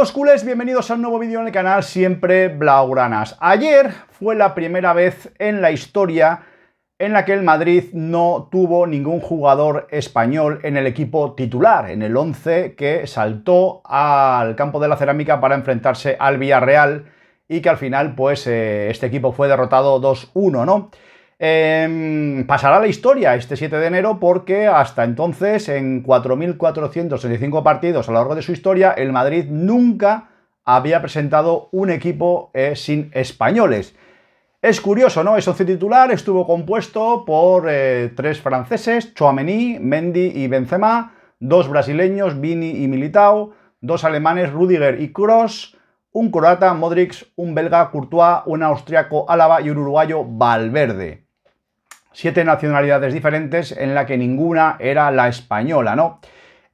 Los pues, culés, bienvenidos a un nuevo vídeo en el canal Siempre Blaugranas. Ayer fue la primera vez en la historia en la que el Madrid no tuvo ningún jugador español en el equipo titular, en el 11 que saltó al campo de la cerámica para enfrentarse al Villarreal y que al final pues eh, este equipo fue derrotado 2-1, ¿no? Em, pasará la historia este 7 de enero porque hasta entonces, en 4.465 partidos a lo largo de su historia, el Madrid nunca había presentado un equipo eh, sin españoles. Es curioso, ¿no? Eso socio titular estuvo compuesto por eh, tres franceses, Chouameni, Mendy y Benzema, dos brasileños, Vini y Militao, dos alemanes, Rudiger y Kroos, un croata, Modric, un belga, Courtois, un austriaco, Álava y un uruguayo, Valverde siete nacionalidades diferentes en la que ninguna era la española, ¿no?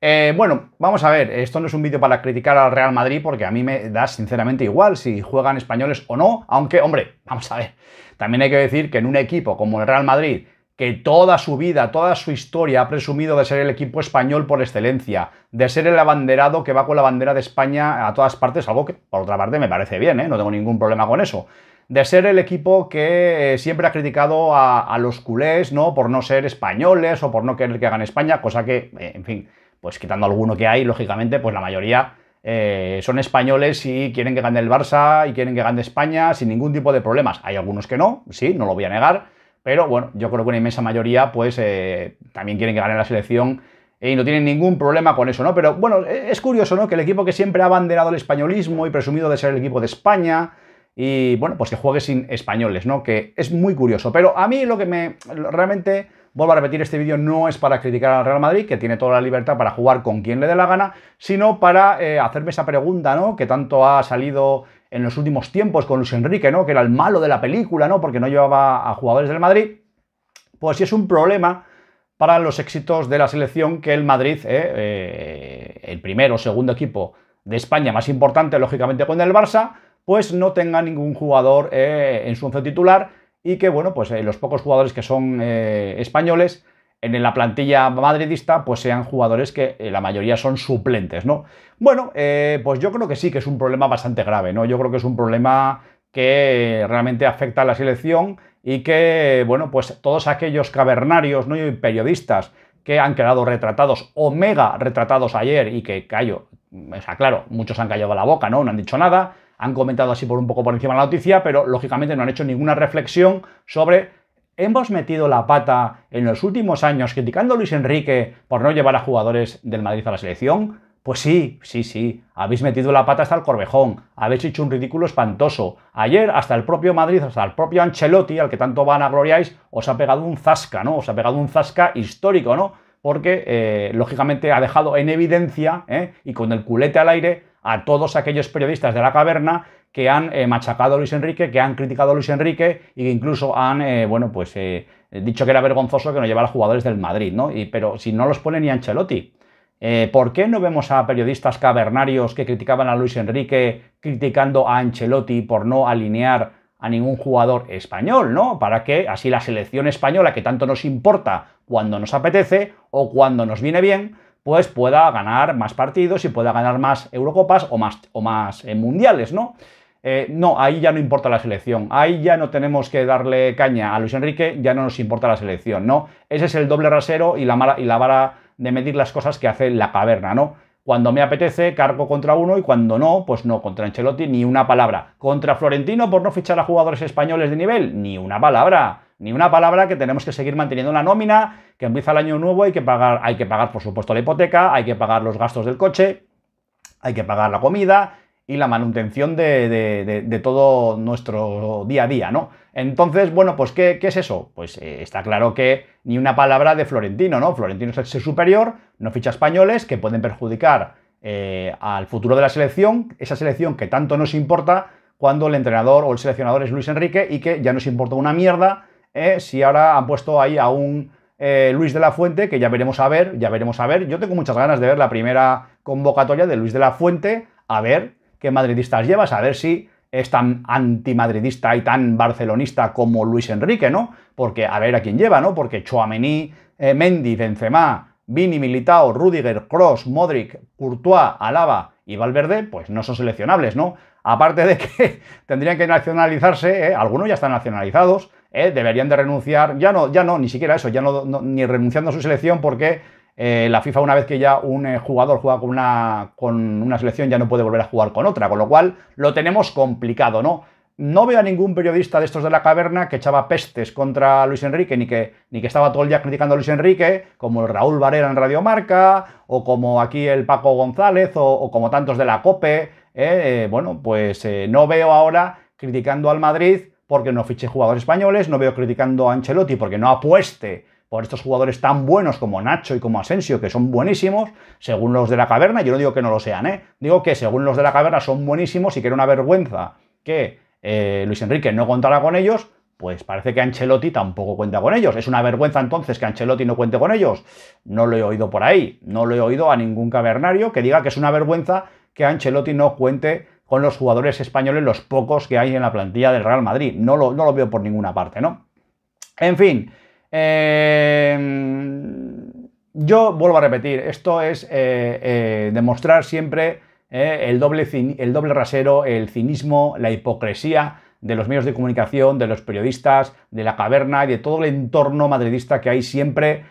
Eh, bueno, vamos a ver, esto no es un vídeo para criticar al Real Madrid porque a mí me da sinceramente igual si juegan españoles o no, aunque, hombre, vamos a ver, también hay que decir que en un equipo como el Real Madrid, que toda su vida, toda su historia ha presumido de ser el equipo español por excelencia, de ser el abanderado que va con la bandera de España a todas partes, algo que por otra parte me parece bien, ¿eh? no tengo ningún problema con eso de ser el equipo que eh, siempre ha criticado a, los culés, ¿no? Por no ser españoles o por no querer que hagan España, cosa que, eh, en fin, pues quitando alguno que hay, lógicamente, pues la mayoría eh, son españoles y quieren que gane el Barça y quieren que gane España sin ningún tipo de problemas. Hay algunos que no, sí, no lo voy a negar, pero bueno, yo creo que una inmensa mayoría, pues también quieren que gane la selección y no tienen ningún problema con eso, ¿no? Pero bueno, e-, es curioso, ¿no? Que el equipo que siempre ha abanderado el españolismo y presumido de ser el equipo de España, y bueno, pues que juegue sin españoles, ¿no? Que es muy curioso. Pero a mí lo que me realmente, vuelvo a repetir, este vídeo no es para criticar al Real Madrid, que tiene toda la libertad para jugar con quien le dé la gana, sino para eh, hacerme esa pregunta, ¿no? Que tanto ha salido en los últimos tiempos con Luis Enrique, ¿no? Que era el malo de la película, ¿no? Porque no llevaba a jugadores del Madrid. Pues si es un problema para los éxitos de la selección que el Madrid, eh, eh, el primero o segundo equipo de España más importante, lógicamente con el Barça, pues no tenga ningún jugador eh, en su once titular y que, bueno, pues eh, los pocos jugadores que son eh, españoles en la plantilla madridista, pues sean jugadores que la mayoría son suplentes, ¿no? Bueno, pues yo creo que sí que es un problema bastante grave, ¿no? Yo creo que es un problema que realmente afecta a la selección y que, bueno, pues todos aquellos cavernarios, ¿no? Y periodistas que han quedado retratados o mega retratados ayer y que, callo, o sea, claro, muchos han callado la boca, ¿no? No han dicho nada, han comentado así por un poco por encima la noticia, pero lógicamente no han hecho ninguna reflexión sobre ¿Hemos metido la pata en los últimos años criticando a Luis Enrique por no llevar a jugadores del Madrid a la selección? Pues sí, sí, sí, habéis metido la pata hasta el corvejón, habéis hecho un ridículo espantoso. Ayer hasta el propio Madrid, hasta el propio Ancelotti, al que tanto van a gloriáis, os ha pegado un zasca, ¿no? Os ha pegado un zasca histórico, ¿no? Porque, eh, lógicamente, ha dejado en evidencia, ¿eh? y con el culete al aire, a todos aquellos periodistas de la caverna que han eh, machacado a Luis Enrique, que han criticado a Luis Enrique y que incluso han, eh, bueno, pues eh, dicho que era vergonzoso que no llevara jugadores del Madrid, ¿no? Y, pero si no los pone ni Ancelotti. ¿Por qué no vemos a periodistas cavernarios que criticaban a Luis Enrique criticando a Ancelotti por no alinear a ningún jugador español, ¿no? Para que así la selección española, que tanto nos importa cuando nos apetece o cuando nos viene bien, pues pueda ganar más partidos y pueda ganar más Eurocopas o más, o más eh, mundiales, ¿no? Eh, no, ahí ya no importa la selección, ahí ya no tenemos que darle caña a Luis Enrique, ya no nos importa la selección, ¿no? Ese es el doble rasero y la, y la vara de medir las cosas que hace la caverna, ¿no? Cuando me apetece, cargo contra uno y cuando no, pues no, contra Ancelotti ni una palabra. Contra Florentino por no fichar a jugadores españoles de nivel, ni una palabra ni una palabra que tenemos que seguir manteniendo la nómina, que empieza el año nuevo, hay que pagar, hay que pagar, por supuesto, la hipoteca, hay que pagar los gastos del coche, hay que pagar la comida y la manutención de, todo nuestro día a día, ¿no? Entonces, bueno, pues, ¿qué, es eso? Pues eh, está claro que ni una palabra de Florentino, ¿no? Florentino es el superior, no ficha españoles que pueden perjudicar eh, al futuro de la selección, esa selección que tanto nos importa cuando el entrenador o el seleccionador es Luis Enrique y que ya nos importa una mierda ¿eh? si ahora han puesto ahí a un eh, Luis de la Fuente, que ya veremos a ver, ya veremos a ver. Yo tengo muchas ganas de ver la primera convocatoria de Luis de la Fuente, a ver qué madridistas llevas, a ver si es tan antimadridista y tan barcelonista como Luis Enrique, ¿no? Porque a ver a quién lleva, ¿no? Porque Choamení, eh, Mendy, Benzema, Vini, Militao, Rudiger, Cross, Modric, Courtois, Alaba y Valverde, pues no son seleccionables, ¿no? Aparte de que tendrían que nacionalizarse, algunos ya están nacionalizados, eh, deberían de renunciar, ya no, ya no, ni siquiera eso, ya no, ni renunciando a su selección porque eh, la FIFA una vez que ya un eh, jugador juega con una, con una selección ya no puede volver a jugar con otra, con lo cual lo tenemos complicado, ¿no? No veo a ningún periodista de estos de la caverna que echaba pestes contra Luis Enrique, ni que, ni que estaba todo el día criticando a Luis Enrique, como el Raúl Varela en Radio Marca, o como aquí el Paco González, o, como tantos de la COPE. bueno, pues no veo ahora criticando al Madrid porque no fiche jugadores españoles, no veo criticando a Ancelotti porque no apueste por estos jugadores tan buenos como Nacho y como Asensio, que son buenísimos, según los de la caverna, yo no digo que no lo sean, ¿eh? digo que según los de la caverna son buenísimos y que era una vergüenza que eh, Luis Enrique no contara con ellos, pues parece que Ancelotti tampoco cuenta con ellos. ¿Es una vergüenza entonces que Ancelotti no cuente con ellos? No lo he oído por ahí, no lo he oído a ningún cavernario que diga que es una vergüenza que Ancelotti no cuente con los jugadores españoles, los pocos que hay en la plantilla del Real Madrid. No lo, no veo por ninguna parte, ¿no? En fin, eh, yo vuelvo a repetir, esto es eh, eh, demostrar siempre el, doble el doble rasero, el cinismo, la hipocresía de los medios de comunicación, de los periodistas, de la caverna y de todo el entorno madridista que hay siempre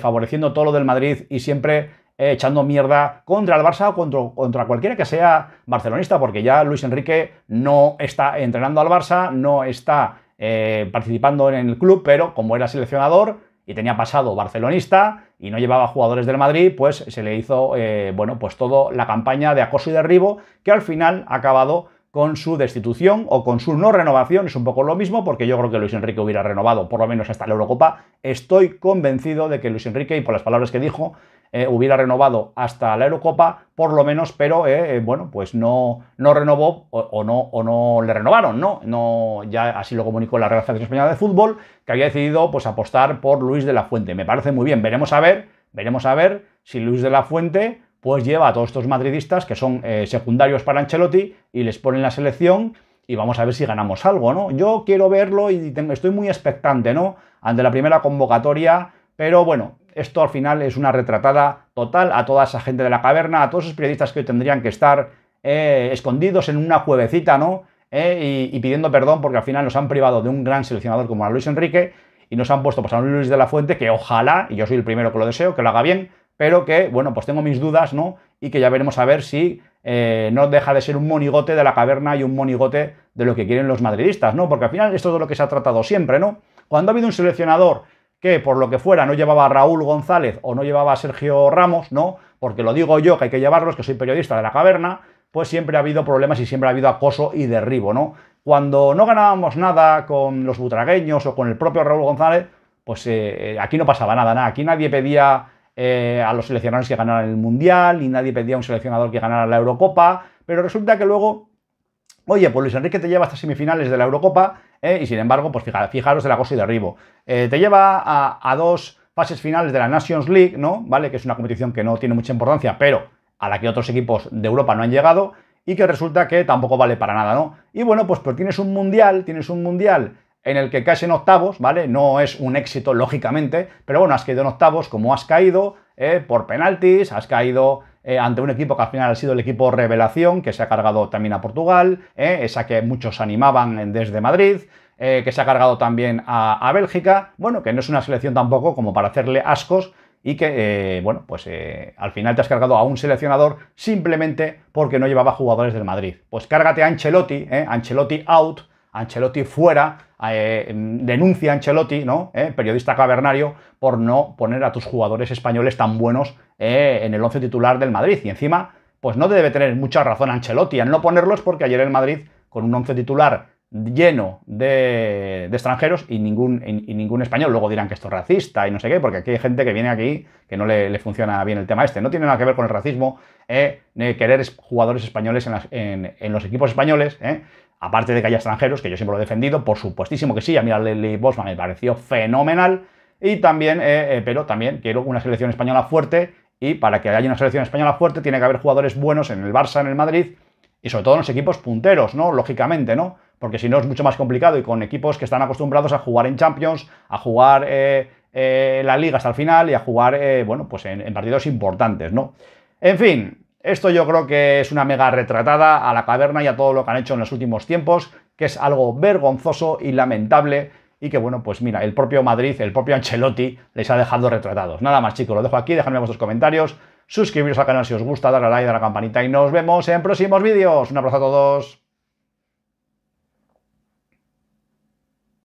favoreciendo todo lo del Madrid y siempre eh, echando mierda contra el Barça o contra, contra, cualquiera que sea barcelonista, porque ya Luis Enrique no está entrenando al Barça, no está eh, participando en el club, pero como era seleccionador y tenía pasado barcelonista y no llevaba jugadores del Madrid, pues se le hizo, eh, bueno, pues toda la campaña de acoso y derribo que al final ha acabado con su destitución o con su no renovación, es un poco lo mismo, porque yo creo que Luis Enrique hubiera renovado, por lo menos hasta la Eurocopa. Estoy convencido de que Luis Enrique, y por las palabras que dijo, eh, hubiera renovado hasta la Eurocopa, por lo menos, pero eh, eh, bueno, pues no, no renovó o, no, o no le renovaron, ¿no? ¿no? Ya así lo comunicó la Real Federación Española de Fútbol, que había decidido pues, apostar por Luis de la Fuente. Me parece muy bien, veremos a ver, veremos a ver si Luis de la Fuente pues lleva a todos estos madridistas que son eh, secundarios para Ancelotti y les ponen la selección y vamos a ver si ganamos algo, ¿no? Yo quiero verlo y estoy muy expectante, ¿no? Ante la primera convocatoria, pero bueno, esto al final es una retratada total a toda esa gente de la caverna, a todos esos periodistas que hoy tendrían que estar eh, escondidos en una cuevecita, ¿no? Eh, y, pidiendo perdón porque al final nos han privado de un gran seleccionador como a Luis Enrique y nos han puesto pues, a Luis de la Fuente que ojalá, y yo soy el primero que lo deseo, que lo haga bien, pero que, bueno, pues tengo mis dudas, ¿no? Y que ya veremos a ver si eh, no deja de ser un monigote de la caverna y un monigote de lo que quieren los madridistas, ¿no? Porque al final esto es de lo que se ha tratado siempre, ¿no? Cuando ha habido un seleccionador que por lo que fuera no llevaba a Raúl González o no llevaba a Sergio Ramos, ¿no? Porque lo digo yo que hay que llevarlos, que soy periodista de la caverna, pues siempre ha habido problemas y siempre ha habido acoso y derribo, ¿no? Cuando no ganábamos nada con los butragueños o con el propio Raúl González, pues eh, eh, aquí no pasaba nada, nada. Aquí nadie pedía eh, a los seleccionadores que ganaran el Mundial, y nadie pedía a un seleccionador que ganara la Eurocopa, pero resulta que luego, oye, pues Luis Enrique te lleva hasta semifinales de la Eurocopa, eh, y sin embargo, pues fijaros, de la cosa y derribo. Eh, te lleva a, dos fases finales de la Nations League, ¿no? ¿Vale? Que es una competición que no tiene mucha importancia, pero a la que otros equipos de Europa no han llegado, y que resulta que tampoco vale para nada, ¿no? Y bueno, pues, pues tienes un Mundial, tienes un Mundial en el que caes en octavos, ¿vale? No es un éxito, lógicamente, pero bueno, has caído en octavos como has caído, eh, por penaltis, has caído eh, ante un equipo que al final ha sido el equipo revelación, que se ha cargado también a Portugal, eh, esa que muchos animaban desde Madrid, que se ha cargado también a, a, Bélgica, bueno, que no es una selección tampoco como para hacerle ascos y que, bueno, pues al final te has cargado a un seleccionador simplemente porque no llevaba jugadores del Madrid. Pues cárgate a Ancelotti, Ancelotti out, Ancelotti fuera, eh, denuncia a Ancelotti, ¿no? Eh, periodista cavernario, por no poner a tus jugadores españoles tan buenos eh, en el once titular del Madrid. Y encima, pues no debe tener mucha razón Ancelotti al no ponerlos porque ayer el Madrid, con un once titular lleno de, extranjeros y ningún, ningún, español. Luego dirán que esto es racista y no sé qué, porque aquí hay gente que viene aquí que no le, funciona bien el tema este. No tiene nada que ver con el racismo, eh, querer jugadores españoles en, los equipos españoles, eh. aparte de que haya extranjeros, que yo siempre lo he defendido, por supuestísimo que sí. A mí a Lely Bosman me pareció fenomenal. Y también, eh, pero también quiero una selección española fuerte. Y para que haya una selección española fuerte, tiene que haber jugadores buenos en el Barça, en el Madrid y sobre todo en los equipos punteros, ¿no? Lógicamente, ¿no? porque si no es mucho más complicado y con equipos que están acostumbrados a jugar en Champions, a jugar eh, eh, la liga hasta el final y a jugar, eh, bueno, pues en, partidos importantes, ¿no? En fin, esto yo creo que es una mega retratada a la caverna y a todo lo que han hecho en los últimos tiempos, que es algo vergonzoso y lamentable y que, bueno, pues mira, el propio Madrid, el propio Ancelotti les ha dejado retratados. Nada más, chicos, lo dejo aquí, dejadme vuestros comentarios, suscribiros al canal si os gusta, darle a like, darle a la campanita y nos vemos en próximos vídeos. Un abrazo a todos.